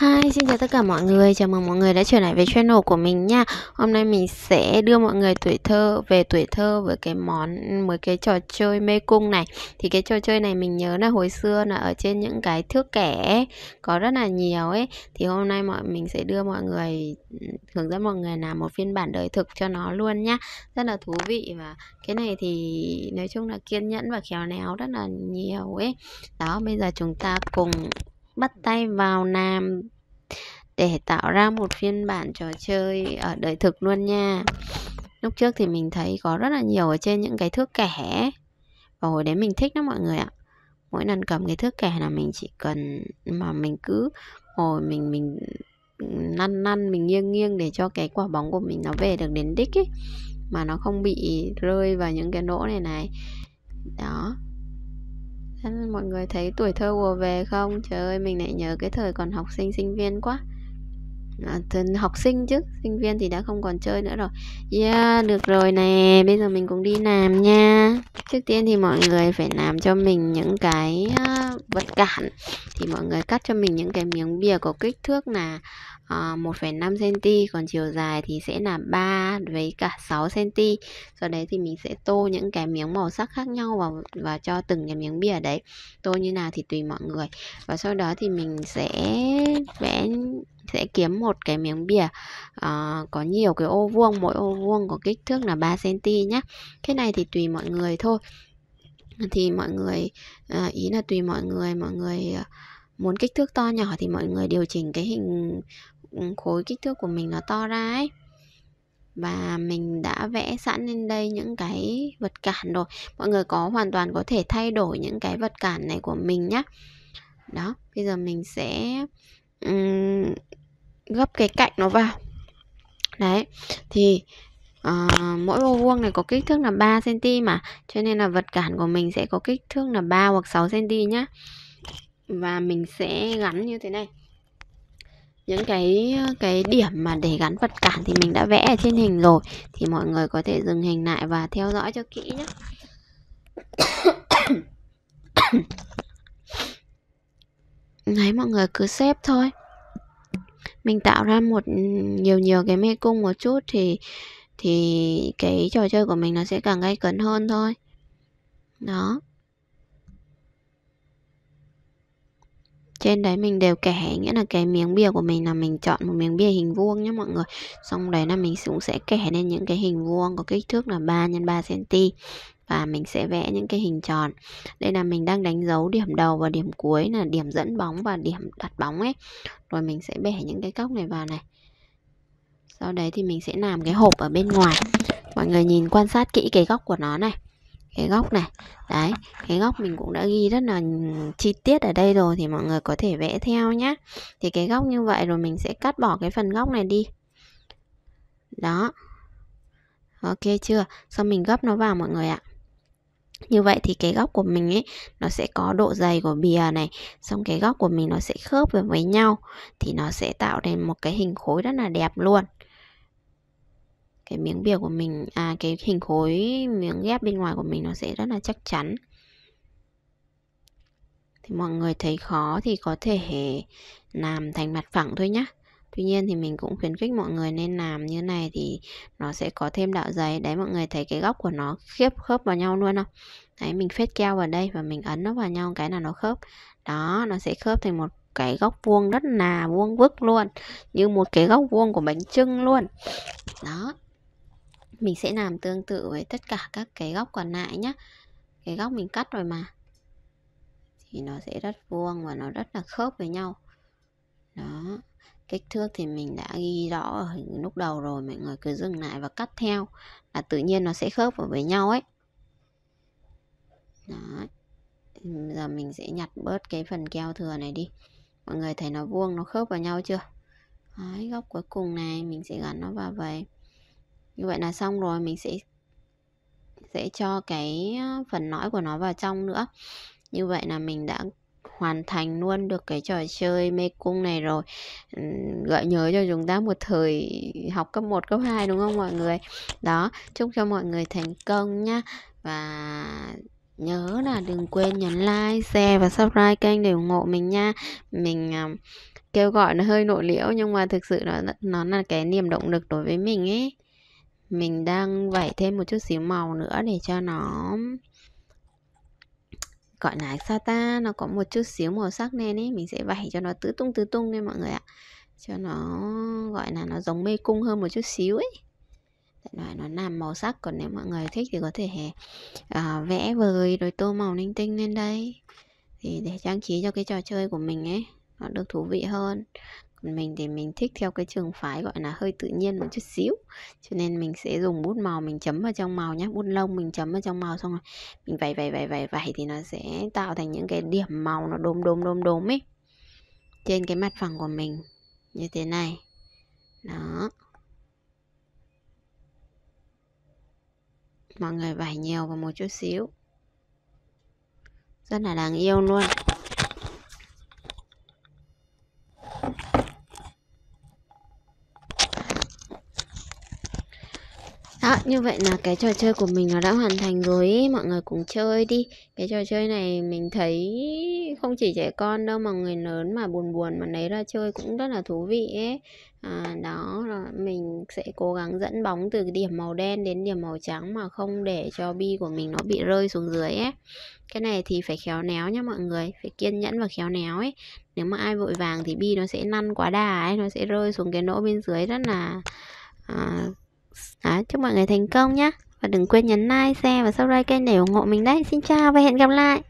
Hi, xin chào tất cả mọi người, chào mừng mọi người đã trở lại với channel của mình nha Hôm nay mình sẽ đưa mọi người tuổi thơ về tuổi thơ với cái món, với cái trò chơi mê cung này Thì cái trò chơi này mình nhớ là hồi xưa là ở trên những cái thước kẻ có rất là nhiều ấy Thì hôm nay mọi mình sẽ đưa mọi người, hướng dẫn mọi người làm một phiên bản đời thực cho nó luôn nhá Rất là thú vị và cái này thì nói chung là kiên nhẫn và khéo léo rất là nhiều ấy Đó, bây giờ chúng ta cùng bắt tay vào làm để tạo ra một phiên bản trò chơi ở đời thực luôn nha lúc trước thì mình thấy có rất là nhiều ở trên những cái thước kẻ và hồi đấy mình thích lắm mọi người ạ mỗi lần cầm cái thước kẻ là mình chỉ cần mà mình cứ ngồi mình mình năn năn mình nghiêng nghiêng để cho cái quả bóng của mình nó về được đến đích ấy mà nó không bị rơi vào những cái lỗ này này đó Mọi người thấy tuổi thơ ùa về không? Trời ơi, mình lại nhớ cái thời còn học sinh sinh viên quá à, học sinh chứ sinh viên thì đã không còn chơi nữa rồi yeah được rồi nè bây giờ mình cũng đi làm nha trước tiên thì mọi người phải làm cho mình những cái uh, vật cản thì mọi người cắt cho mình những cái miếng bìa có kích thước là ờ, một uh, năm cm còn chiều dài thì sẽ là 3 với cả 6 cm sau đấy thì mình sẽ tô những cái miếng màu sắc khác nhau vào và cho từng cái miếng bìa đấy tô như nào thì tùy mọi người và sau đó thì mình sẽ vẽ sẽ kiếm một cái miếng bìa uh, có nhiều cái ô vuông mỗi ô vuông có kích thước là 3 cm nhé cái này thì tùy mọi người thôi thì mọi người uh, ý là tùy mọi người mọi người uh, muốn kích thước to nhỏ thì mọi người điều chỉnh cái hình ừ, khối kích thước của mình nó to ra ấy và mình đã vẽ sẵn lên đây những cái vật cản rồi mọi người có hoàn toàn có thể thay đổi những cái vật cản này của mình nhé đó bây giờ mình sẽ um, gấp cái cạnh nó vào đấy thì uh, mỗi ô vuông này có kích thước là 3 cm mà cho nên là vật cản của mình sẽ có kích thước là 3 hoặc 6 cm nhá và mình sẽ gắn như thế này những cái cái điểm mà để gắn vật cản thì mình đã vẽ ở trên hình rồi thì mọi người có thể dừng hình lại và theo dõi cho kỹ nhé thấy mọi người cứ xếp thôi mình tạo ra một nhiều nhiều cái mê cung một chút thì thì cái trò chơi của mình nó sẽ càng gay cấn hơn thôi đó trên đấy mình đều kẻ nghĩa là cái miếng bia của mình là mình chọn một miếng bia hình vuông nhé mọi người xong đấy là mình cũng sẽ kẻ lên những cái hình vuông có kích thước là 3 x 3 cm và mình sẽ vẽ những cái hình tròn đây là mình đang đánh dấu điểm đầu và điểm cuối là điểm dẫn bóng và điểm đặt bóng ấy rồi mình sẽ bẻ những cái góc này vào này sau đấy thì mình sẽ làm cái hộp ở bên ngoài mọi người nhìn quan sát kỹ cái góc của nó này cái góc này đấy cái góc mình cũng đã ghi rất là chi tiết ở đây rồi thì mọi người có thể vẽ theo nhé thì cái góc như vậy rồi mình sẽ cắt bỏ cái phần góc này đi đó ok chưa xong mình gấp nó vào mọi người ạ như vậy thì cái góc của mình ấy nó sẽ có độ dày của bìa này xong cái góc của mình nó sẽ khớp với, với nhau thì nó sẽ tạo nên một cái hình khối rất là đẹp luôn cái miếng bìa của mình à cái hình khối miếng ghép bên ngoài của mình nó sẽ rất là chắc chắn thì mọi người thấy khó thì có thể làm thành mặt phẳng thôi nhé Tuy nhiên thì mình cũng khuyến khích mọi người nên làm như này thì nó sẽ có thêm đạo giấy. Đấy mọi người thấy cái góc của nó khiếp khớp vào nhau luôn không? Đấy mình phết keo vào đây và mình ấn nó vào nhau cái nào nó khớp. Đó nó sẽ khớp thành một cái góc vuông rất là vuông vức luôn Như một cái góc vuông của bánh trưng luôn Đó Mình sẽ làm tương tự với tất cả các cái góc còn lại nhá Cái góc mình cắt rồi mà Thì nó sẽ rất vuông và nó rất là khớp với nhau Đó kích thước thì mình đã ghi rõ ở hình lúc đầu rồi mọi người cứ dừng lại và cắt theo là tự nhiên nó sẽ khớp vào với nhau ấy Đó. giờ mình sẽ nhặt bớt cái phần keo thừa này đi mọi người thấy nó vuông nó khớp vào nhau chưa Đấy, góc cuối cùng này mình sẽ gắn nó vào vậy như vậy là xong rồi mình sẽ sẽ cho cái ờ, phần nõi của nó vào trong nữa như vậy là mình đã hoàn thành luôn được cái trò chơi mê cung này rồi gợi nhớ cho chúng ta một thời học cấp 1, cấp 2 đúng không mọi người đó chúc cho mọi người thành công nhá và nhớ là đừng quên nhấn like, share và subscribe kênh để ủng hộ mình nha. Mình à, kêu gọi nó hơi nội liễu nhưng mà thực sự nó nó là cái niềm động lực đối với mình ấy. Mình đang vẩy thêm một chút xíu màu nữa để cho nó gọi là sao ta nó có một chút xíu màu sắc nên ấy mình sẽ vẩy cho nó tứ tung tứ tung lên mọi người ạ cho nó gọi là nó giống mê cung hơn một chút xíu ấy tại loại nó làm màu sắc còn nếu mọi người thích thì có thể à, vẽ vời rồi tô màu linh tinh lên đây thì để trang trí cho cái trò chơi của mình ấy nó được thú vị hơn mình thì mình thích theo cái trường phái gọi là hơi tự nhiên một chút xíu cho nên mình sẽ dùng bút màu mình chấm vào trong màu nhé bút lông mình chấm vào trong màu xong rồi mình vẩy vẩy vẩy vẩy vẩy thì nó sẽ tạo thành những cái điểm màu nó đốm đốm đốm đốm ấy trên cái mặt phẳng của mình như thế này đó mọi người vẩy nhiều vào một chút xíu rất là đáng yêu luôn Đó, như vậy là cái trò chơi của mình nó đã hoàn thành rồi Mọi người cùng chơi đi Cái trò chơi này mình thấy không chỉ trẻ con đâu mà người lớn mà buồn buồn mà lấy ra chơi cũng rất là thú vị ấy à, Đó, mình sẽ cố gắng dẫn bóng từ điểm màu đen đến điểm màu trắng mà không để cho bi của mình nó bị rơi xuống dưới ấy Cái này thì phải khéo néo nha mọi người, phải kiên nhẫn và khéo néo ấy Nếu mà ai vội vàng thì bi nó sẽ năn quá đà ấy, nó sẽ rơi xuống cái nỗ bên dưới rất là... À, đó, chúc mọi người thành công nhé. Và đừng quên nhấn like, share và subscribe kênh để ủng hộ mình đấy. Xin chào và hẹn gặp lại.